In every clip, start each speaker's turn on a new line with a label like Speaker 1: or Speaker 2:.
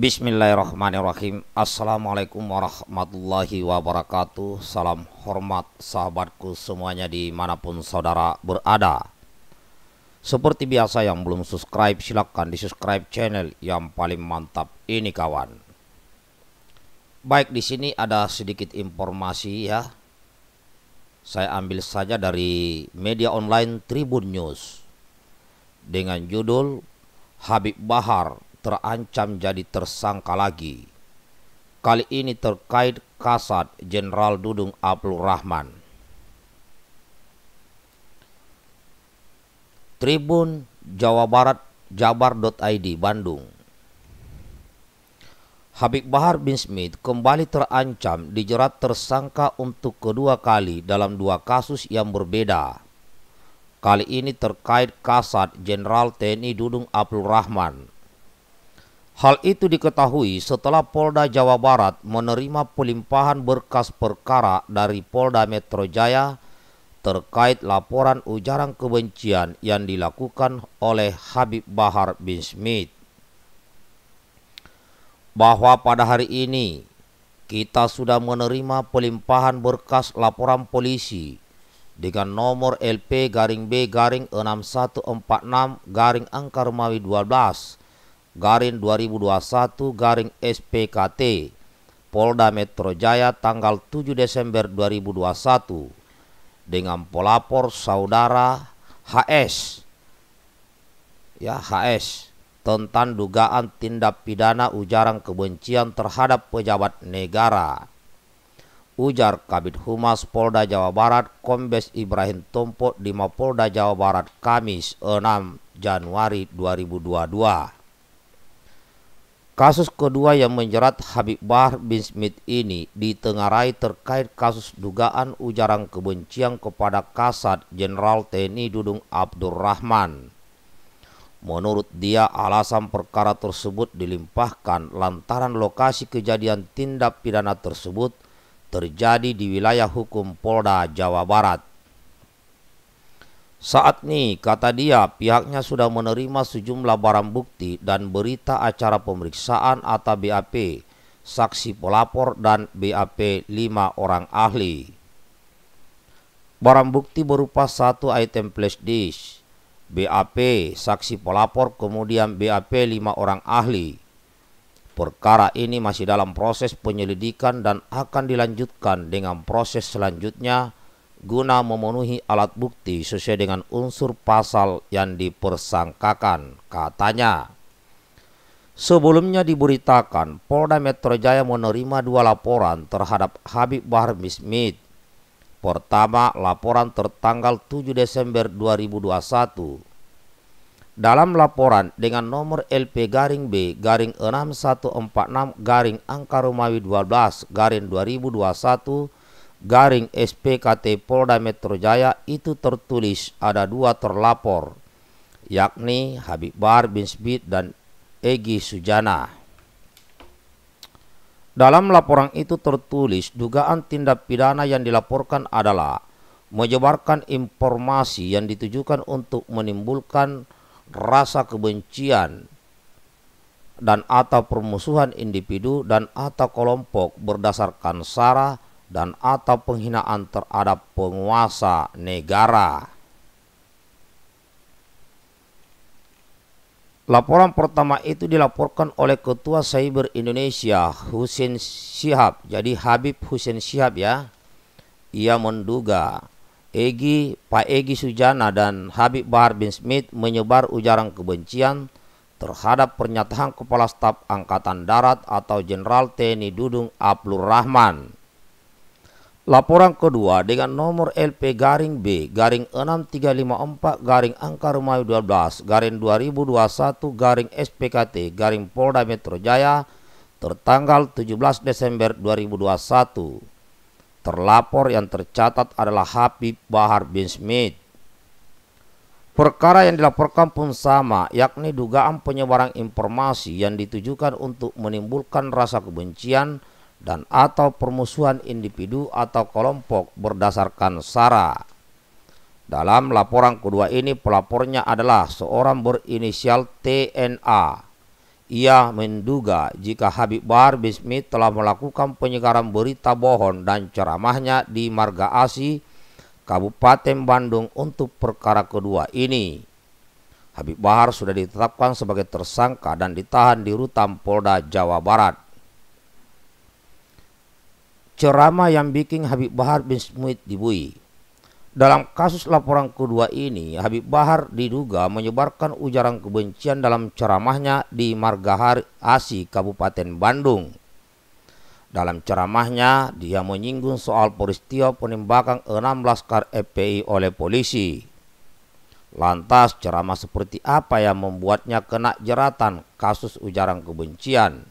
Speaker 1: Bismillahirrahmanirrahim Assalamualaikum warahmatullahi wabarakatuh Salam hormat sahabatku semuanya dimanapun saudara berada Seperti biasa yang belum subscribe silahkan di subscribe channel yang paling mantap ini kawan Baik di sini ada sedikit informasi ya Saya ambil saja dari media online Tribun News Dengan judul Habib Bahar terancam jadi tersangka lagi. Kali ini terkait Kasat Jenderal Dudung Abdul Rahman. Tribun Jawa Barat Jabar.id Bandung Habib Bahar bin Smith kembali terancam dijerat tersangka untuk kedua kali dalam dua kasus yang berbeda. Kali ini terkait Kasat Jenderal TNI Dudung Abdul Rahman. Hal itu diketahui setelah Polda Jawa Barat menerima pelimpahan berkas perkara dari Polda Metro Jaya terkait laporan ujaran kebencian yang dilakukan oleh Habib Bahar bin Smith. Bahwa pada hari ini kita sudah menerima pelimpahan berkas laporan polisi dengan nomor LP garing B garing 6146 garing angka Romawi 12 garing 2021 garing SPKT Polda Metro Jaya tanggal 7 Desember 2021 dengan pelapor saudara HS ya HS tentang dugaan tindak pidana ujaran kebencian terhadap pejabat negara ujar Kabit Humas Polda Jawa Barat Kombes Ibrahim Tompo di Mapolda Jawa Barat Kamis 6 Januari 2022 Kasus kedua yang menjerat Habib Bahar bin Smith ini ditengarai terkait kasus dugaan ujaran kebencian kepada Kasat Jenderal TNI Dudung Abdurrahman. Menurut dia alasan perkara tersebut dilimpahkan lantaran lokasi kejadian tindak pidana tersebut terjadi di wilayah hukum Polda Jawa Barat. Saat ini, kata dia, pihaknya sudah menerima sejumlah barang bukti dan berita acara pemeriksaan atau BAP, saksi pelapor dan BAP lima orang ahli. Barang bukti berupa satu item flash disk, BAP, saksi pelapor, kemudian BAP lima orang ahli. Perkara ini masih dalam proses penyelidikan dan akan dilanjutkan dengan proses selanjutnya, guna memenuhi alat bukti sesuai dengan unsur pasal yang dipersangkakan, katanya. Sebelumnya diberitakan, Polda Metro Jaya menerima dua laporan terhadap Habib Bahar Bismit. Pertama, laporan tertanggal 7 Desember 2021. Dalam laporan dengan nomor LP garing B garing 6146 garing angka Romawi 12 garing 2021 garing SPKT Polda Metro Jaya itu tertulis ada dua terlapor, yakni Habib Bar bin Smith dan Egi Sujana. Dalam laporan itu tertulis dugaan tindak pidana yang dilaporkan adalah menyebarkan informasi yang ditujukan untuk menimbulkan rasa kebencian dan atau permusuhan individu dan atau kelompok berdasarkan sara dan atau penghinaan terhadap penguasa negara. Laporan pertama itu dilaporkan oleh Ketua Cyber Indonesia Husin Sihab, Jadi Habib Husin Sihab ya. Ia menduga Egi, Pak Egi Sujana dan Habib Bahar bin Smith menyebar ujaran kebencian terhadap pernyataan Kepala Staf Angkatan Darat atau Jenderal TNI Dudung Abdul Rahman Laporan kedua dengan nomor LP garing B garing 6354 garing angka Romawi 12 garing 2021 garing SPKT garing Polda Metro Jaya tertanggal 17 Desember 2021. Terlapor yang tercatat adalah Habib Bahar bin Smith. Perkara yang dilaporkan pun sama, yakni dugaan penyebaran informasi yang ditujukan untuk menimbulkan rasa kebencian dan atau permusuhan individu atau kelompok berdasarkan SARA. Dalam laporan kedua ini pelapornya adalah seorang berinisial TNA. Ia menduga jika Habib Bahar Bismi telah melakukan penyegaran berita bohong dan ceramahnya di Marga Asi, Kabupaten Bandung untuk perkara kedua ini. Habib Bahar sudah ditetapkan sebagai tersangka dan ditahan di Rutan Polda Jawa Barat ceramah yang bikin Habib Bahar bin Smith dibui. Dalam kasus laporan kedua ini, Habib Bahar diduga menyebarkan ujaran kebencian dalam ceramahnya di Margahari, Asi, Kabupaten Bandung. Dalam ceramahnya, dia menyinggung soal peristiwa penembakan 16 kar FPI oleh polisi. Lantas ceramah seperti apa yang membuatnya kena jeratan kasus ujaran kebencian?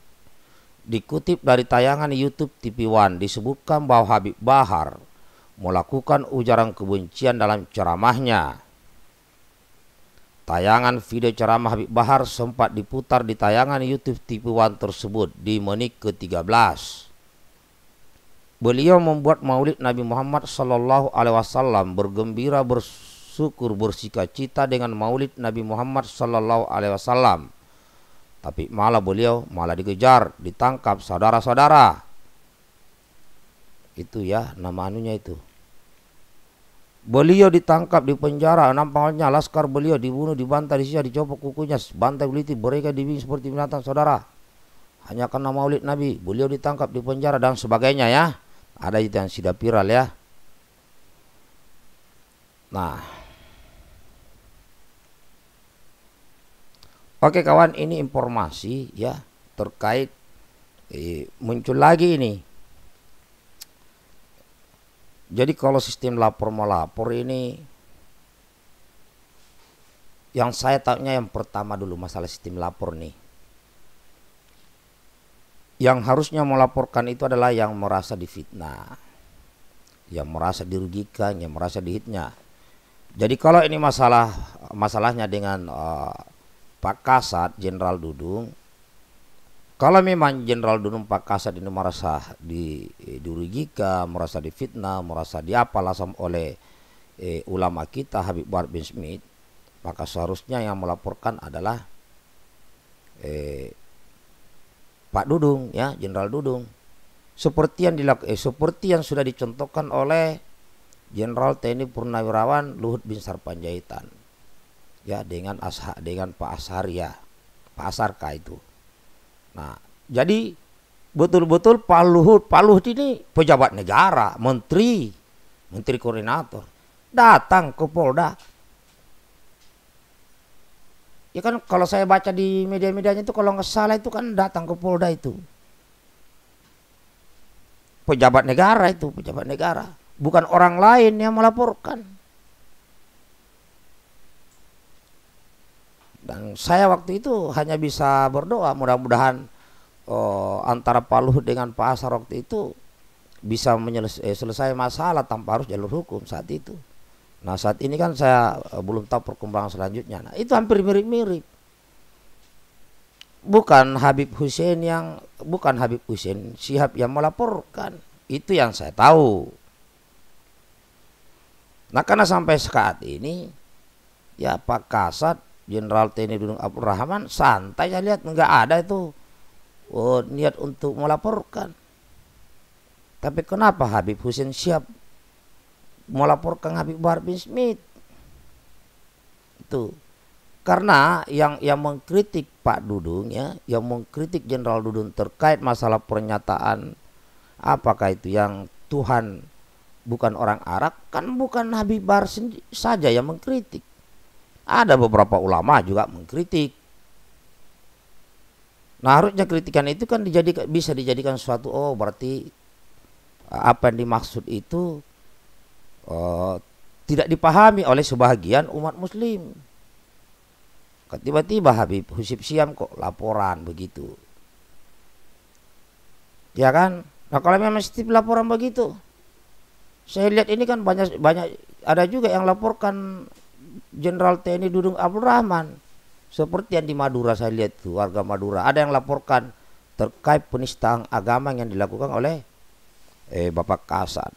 Speaker 1: Dikutip dari tayangan YouTube TV One disebutkan bahwa Habib Bahar melakukan ujaran kebencian dalam ceramahnya. Tayangan video ceramah Habib Bahar sempat diputar di tayangan YouTube TV One tersebut di menit ke-13. Beliau membuat maulid Nabi Muhammad Sallallahu Alaihi Wasallam bergembira bersyukur bersikacita dengan maulid Nabi Muhammad Sallallahu Alaihi Wasallam tapi malah beliau malah dikejar, ditangkap saudara-saudara. Itu ya nama anunya itu. Beliau ditangkap di penjara, nampaknya laskar beliau dibunuh, dibantai, disisir, dicopok kukunya, bantai beliti, mereka dibimbing seperti binatang saudara. Hanya karena maulid Nabi, beliau ditangkap di penjara dan sebagainya ya. Ada itu yang sudah viral ya. Nah, Oke kawan, ini informasi ya terkait eh, muncul lagi ini. Jadi kalau sistem lapor melapor ini yang saya tanya yang pertama dulu masalah sistem lapor nih. Yang harusnya melaporkan itu adalah yang merasa difitnah, yang merasa dirugikan, yang merasa dihitnya. Jadi kalau ini masalah masalahnya dengan uh, Pak Kasat Jenderal Dudung kalau memang Jenderal Dudung Pak Kasat ini merasa di, eh, dirugika, merasa difitnah, merasa diapalah oleh eh, ulama kita Habib Bar bin Smith, maka seharusnya yang melaporkan adalah eh, Pak Dudung, ya Jenderal Dudung. Seperti yang dilak eh, seperti yang sudah dicontohkan oleh Jenderal TNI Purnawirawan Luhut bin Sarpanjaitan ya dengan Asha, dengan Pak Asar ya Pak Asarka itu. Nah jadi betul-betul Pak Luhut Pak Luhut ini pejabat negara, menteri, menteri koordinator datang ke Polda. Ya kan kalau saya baca di media-medianya itu kalau nggak salah itu kan datang ke Polda itu. Pejabat negara itu, pejabat negara. Bukan orang lain yang melaporkan. Dan saya waktu itu hanya bisa berdoa mudah-mudahan oh, antara Pak dengan Pak Asar waktu itu bisa menyelesaikan eh, selesai masalah tanpa harus jalur hukum saat itu. Nah saat ini kan saya eh, belum tahu perkembangan selanjutnya. Nah itu hampir mirip-mirip. Bukan Habib Hussein yang bukan Habib Hussein siap yang melaporkan. Itu yang saya tahu. Nah karena sampai saat ini ya Pak Kasat Jenderal TNI Dudung Abdul Rahman santai saya lihat nggak ada itu oh, niat untuk melaporkan. Tapi kenapa Habib Hussein siap melaporkan Habib Bahar bin Smith? Itu karena yang yang mengkritik Pak Dudung ya, yang mengkritik Jenderal Dudung terkait masalah pernyataan apakah itu yang Tuhan bukan orang Arab kan bukan Habib Bahar saja yang mengkritik. Ada beberapa ulama juga mengkritik. Nah, harusnya kritikan itu kan dijadikan bisa dijadikan suatu oh berarti eh, apa yang dimaksud itu uh, tidak dipahami oleh sebagian umat muslim. Kan tiba-tiba Habib Husib Siam kok laporan begitu. Ya kan? Nah kalau memang setiap laporan begitu, saya lihat ini kan banyak banyak ada juga yang laporkan Jenderal TNI Dudung Abdul Seperti yang di Madura saya lihat tuh warga Madura ada yang laporkan terkait penistaan agama yang dilakukan oleh eh, Bapak Kasat.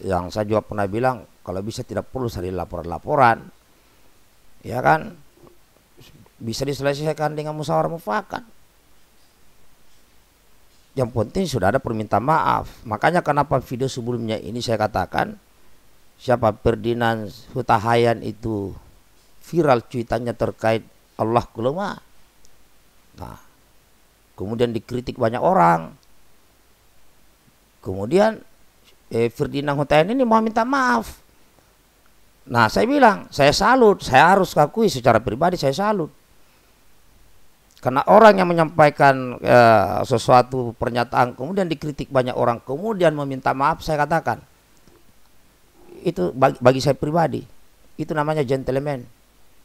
Speaker 1: Yang saya juga pernah bilang kalau bisa tidak perlu saya laporan-laporan. Ya kan? Bisa diselesaikan dengan musyawarah mufakat. Yang penting sudah ada permintaan maaf. Makanya kenapa video sebelumnya ini saya katakan siapa Ferdinand Hutahayan itu viral cuitannya terkait Allah kulemah. Nah, kemudian dikritik banyak orang. Kemudian eh, Ferdinand Hutahayan ini mau minta maaf. Nah, saya bilang, saya salut, saya harus kakui secara pribadi saya salut. Karena orang yang menyampaikan eh, sesuatu pernyataan kemudian dikritik banyak orang, kemudian meminta maaf, saya katakan, itu bagi, bagi saya pribadi itu namanya gentleman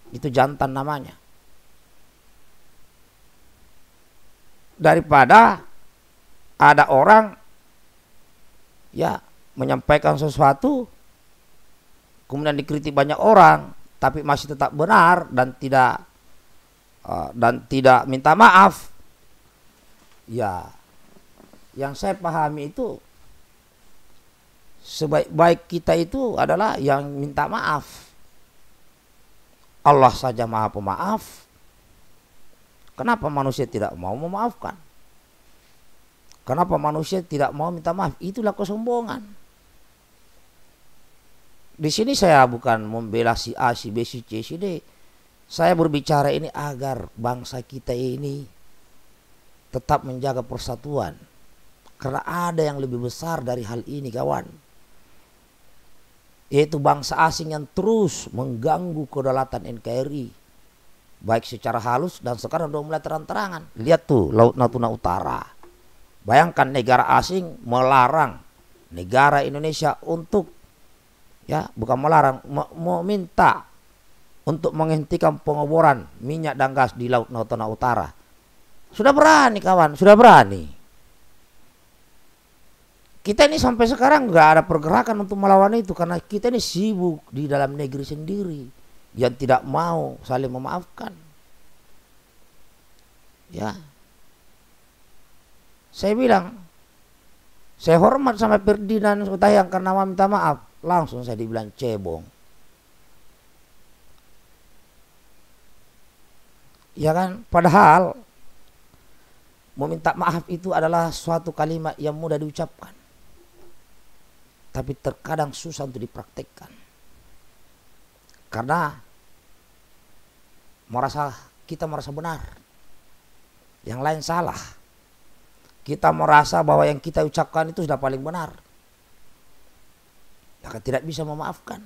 Speaker 1: itu jantan namanya daripada ada orang ya menyampaikan sesuatu kemudian dikritik banyak orang tapi masih tetap benar dan tidak uh, dan tidak minta maaf ya yang saya pahami itu sebaik-baik kita itu adalah yang minta maaf. Allah saja maha pemaaf. Kenapa manusia tidak mau memaafkan? Kenapa manusia tidak mau minta maaf? Itulah kesombongan. Di sini saya bukan membela si A, si B, si C, si D. Saya berbicara ini agar bangsa kita ini tetap menjaga persatuan. Karena ada yang lebih besar dari hal ini kawan yaitu bangsa asing yang terus mengganggu kedaulatan NKRI baik secara halus dan sekarang sudah mulai terang-terangan lihat tuh laut Natuna Utara bayangkan negara asing melarang negara Indonesia untuk ya bukan melarang mau minta untuk menghentikan pengeboran minyak dan gas di laut Natuna Utara sudah berani kawan sudah berani kita ini sampai sekarang nggak ada pergerakan untuk melawan itu karena kita ini sibuk di dalam negeri sendiri yang tidak mau saling memaafkan. Ya. Saya bilang, saya hormat sama Ferdinand Sutayang karena mau minta maaf. Langsung saya dibilang cebong. Ya kan? Padahal meminta maaf itu adalah suatu kalimat yang mudah diucapkan tapi terkadang susah untuk dipraktekkan karena merasa kita merasa benar yang lain salah kita merasa bahwa yang kita ucapkan itu sudah paling benar maka tidak bisa memaafkan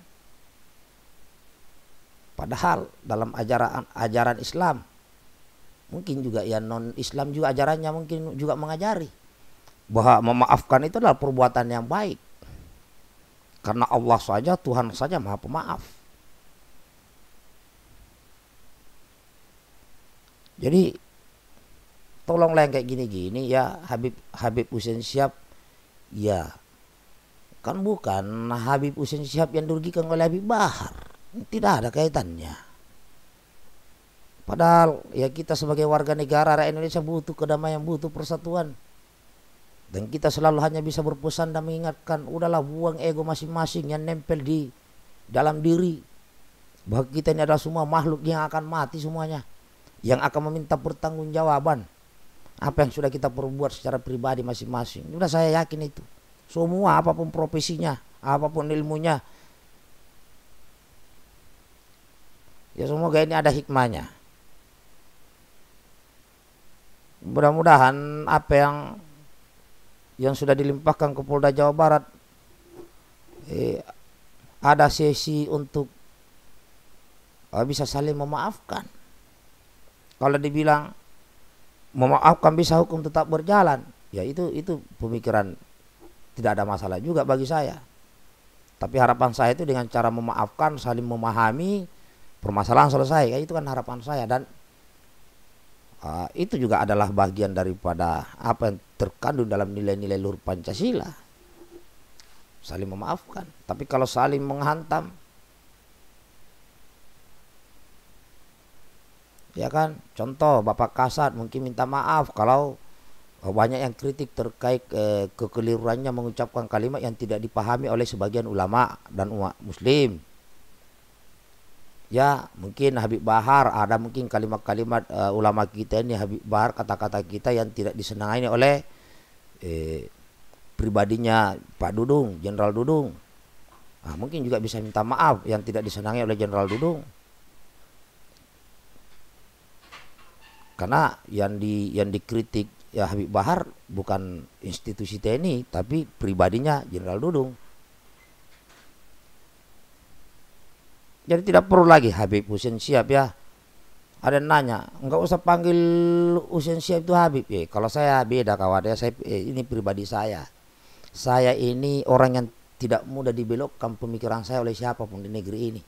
Speaker 1: padahal dalam ajaran ajaran Islam mungkin juga ya non Islam juga ajarannya mungkin juga mengajari bahwa memaafkan itu adalah perbuatan yang baik karena Allah saja, Tuhan saja maha pemaaf. Jadi tolonglah yang kayak gini-gini ya Habib Habib Husin Siap ya kan bukan Habib Husin Siap yang dirugikan oleh Habib Bahar tidak ada kaitannya padahal ya kita sebagai warga negara rakyat Indonesia butuh kedamaian butuh persatuan dan kita selalu hanya bisa berpesan dan mengingatkan, udahlah buang ego masing-masing yang nempel di dalam diri. Bahwa kita ini adalah semua makhluk yang akan mati semuanya. Yang akan meminta pertanggungjawaban. Apa yang sudah kita perbuat secara pribadi masing-masing. Sudah saya yakin itu. Semua apapun profesinya, apapun ilmunya. Ya semoga ini ada hikmahnya. Mudah-mudahan apa yang yang sudah dilimpahkan ke Polda Jawa Barat eh, ada sesi untuk eh, bisa saling memaafkan. Kalau dibilang memaafkan bisa hukum tetap berjalan, ya itu itu pemikiran tidak ada masalah juga bagi saya. Tapi harapan saya itu dengan cara memaafkan, saling memahami, permasalahan selesai. Ya, itu kan harapan saya dan uh, itu juga adalah bagian daripada apa yang terkandung dalam nilai-nilai luhur Pancasila. Saling memaafkan. Tapi kalau saling menghantam, ya kan? Contoh, Bapak Kasat mungkin minta maaf kalau banyak yang kritik terkait eh, kekeliruannya mengucapkan kalimat yang tidak dipahami oleh sebagian ulama dan umat Muslim ya mungkin Habib Bahar ada mungkin kalimat-kalimat uh, ulama kita ini Habib Bahar kata-kata kita yang tidak disenangi oleh eh, pribadinya Pak Dudung, Jenderal Dudung. Nah, mungkin juga bisa minta maaf yang tidak disenangi oleh Jenderal Dudung. Karena yang di yang dikritik ya Habib Bahar bukan institusi TNI tapi pribadinya Jenderal Dudung. Jadi tidak perlu lagi Habib Husin siap ya. Ada yang nanya, nggak usah panggil Husin siap itu Habib. ya kalau saya beda kawan ya, saya eh, ini pribadi saya. Saya ini orang yang tidak mudah dibelokkan pemikiran saya oleh siapapun di negeri ini.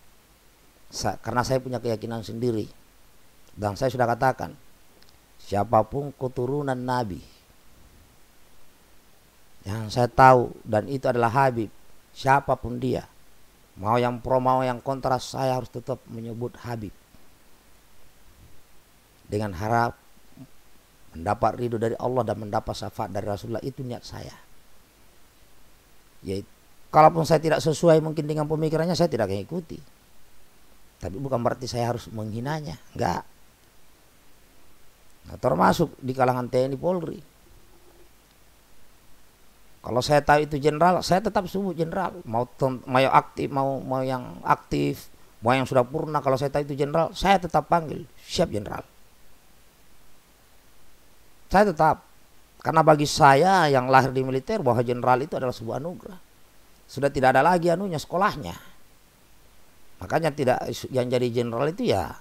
Speaker 1: Sa karena saya punya keyakinan sendiri. Dan saya sudah katakan, siapapun keturunan Nabi yang saya tahu dan itu adalah Habib, siapapun dia Mau yang pro mau yang kontra saya harus tetap menyebut Habib. Dengan harap mendapat ridho dari Allah dan mendapat syafaat dari Rasulullah itu niat saya. Yaitu kalaupun saya tidak sesuai mungkin dengan pemikirannya saya tidak akan ikuti. Tapi bukan berarti saya harus menghinanya, enggak. Nah, termasuk di kalangan TNI Polri. Kalau saya tahu itu jenderal, saya tetap sebut jenderal. Mau mau aktif, mau mau yang aktif, mau yang sudah purna. Kalau saya tahu itu jenderal, saya tetap panggil siap jenderal. Saya tetap karena bagi saya yang lahir di militer bahwa jenderal itu adalah sebuah anugerah. Sudah tidak ada lagi anunya sekolahnya. Makanya tidak yang jadi jenderal itu ya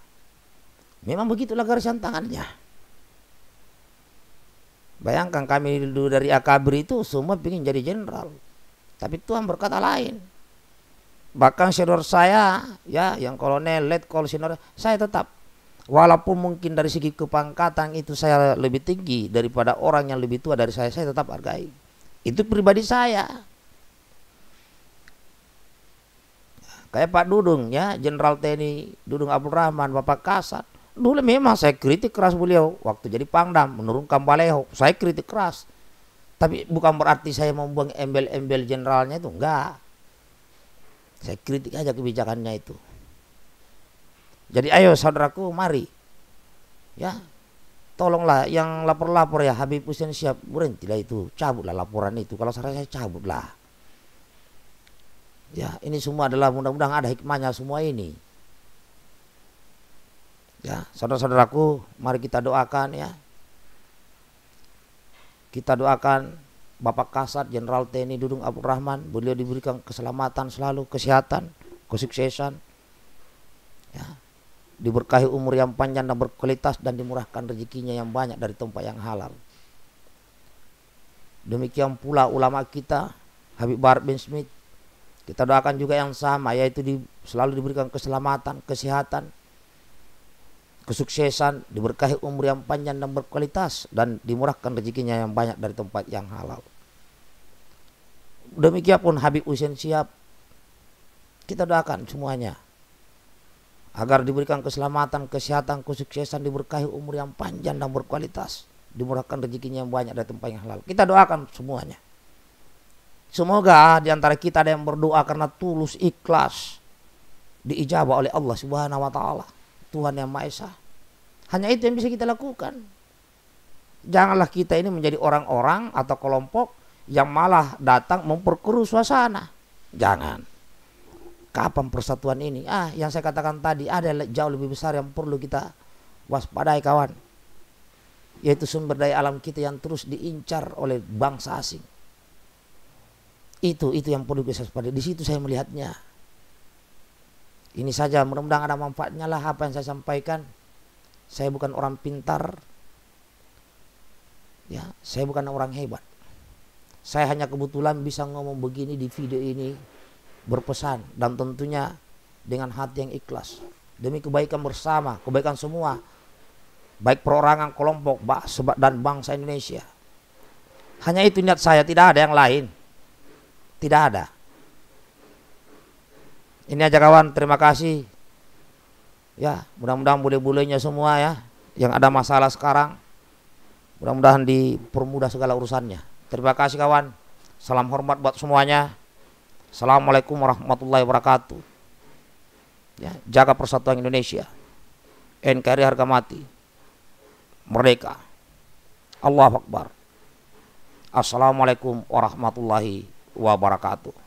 Speaker 1: memang begitulah garisan tangannya. Bayangkan kami dulu dari Akabri itu semua ingin jadi jenderal. Tapi Tuhan berkata lain. Bahkan senior saya, ya yang kolonel, let call senior, saya tetap. Walaupun mungkin dari segi kepangkatan itu saya lebih tinggi daripada orang yang lebih tua dari saya, saya tetap hargai. Itu pribadi saya. Kayak Pak Dudung ya, Jenderal TNI Dudung Abdul Rahman, Bapak Kasat dulu memang saya kritik keras beliau waktu jadi pangdam menurunkan Baleho saya kritik keras tapi bukan berarti saya membuang embel-embel jenderalnya itu enggak saya kritik aja kebijakannya itu jadi ayo saudaraku mari ya tolonglah yang lapor-lapor ya Habib Hussein siap berhentilah itu cabutlah laporan itu kalau saudara saya cabutlah ya ini semua adalah mudah-mudahan ada hikmahnya semua ini Ya, saudara-saudaraku, mari kita doakan ya. Kita doakan Bapak Kasat Jenderal TNI Dudung Abdul Rahman, beliau diberikan keselamatan selalu, kesehatan, kesuksesan. Ya. Diberkahi umur yang panjang dan berkualitas dan dimurahkan rezekinya yang banyak dari tempat yang halal. Demikian pula ulama kita Habib Bahar bin Smith. Kita doakan juga yang sama yaitu di, selalu diberikan keselamatan, kesehatan, kesuksesan, diberkahi umur yang panjang dan berkualitas dan dimurahkan rezekinya yang banyak dari tempat yang halal. Demikian pun Habib Usen siap kita doakan semuanya agar diberikan keselamatan, kesehatan, kesuksesan, diberkahi umur yang panjang dan berkualitas, dimurahkan rezekinya yang banyak dari tempat yang halal. Kita doakan semuanya. Semoga di antara kita ada yang berdoa karena tulus ikhlas diijabah oleh Allah Subhanahu wa taala Tuhan Yang Maha Esa. Hanya itu yang bisa kita lakukan. Janganlah kita ini menjadi orang-orang atau kelompok yang malah datang memperkeruh suasana. Jangan. Kapan persatuan ini? Ah, yang saya katakan tadi ada yang jauh lebih besar yang perlu kita waspadai kawan. Yaitu sumber daya alam kita yang terus diincar oleh bangsa asing. Itu itu yang perlu kita waspadai. Di situ saya melihatnya. Ini saja mudah-mudahan ada manfaatnya lah apa yang saya sampaikan. Saya bukan orang pintar. Ya, saya bukan orang hebat. Saya hanya kebetulan bisa ngomong begini di video ini berpesan dan tentunya dengan hati yang ikhlas demi kebaikan bersama, kebaikan semua, baik perorangan, kelompok, dan bangsa Indonesia. Hanya itu niat saya, tidak ada yang lain. Tidak ada. Ini aja kawan, terima kasih. Ya, mudah-mudahan boleh-bolehnya semua ya yang ada masalah sekarang. Mudah-mudahan dipermudah segala urusannya. Terima kasih kawan. Salam hormat buat semuanya. Assalamualaikum warahmatullahi wabarakatuh. Ya, jaga persatuan Indonesia. NKRI harga mati. Merdeka. Allah Akbar. Assalamualaikum warahmatullahi wabarakatuh.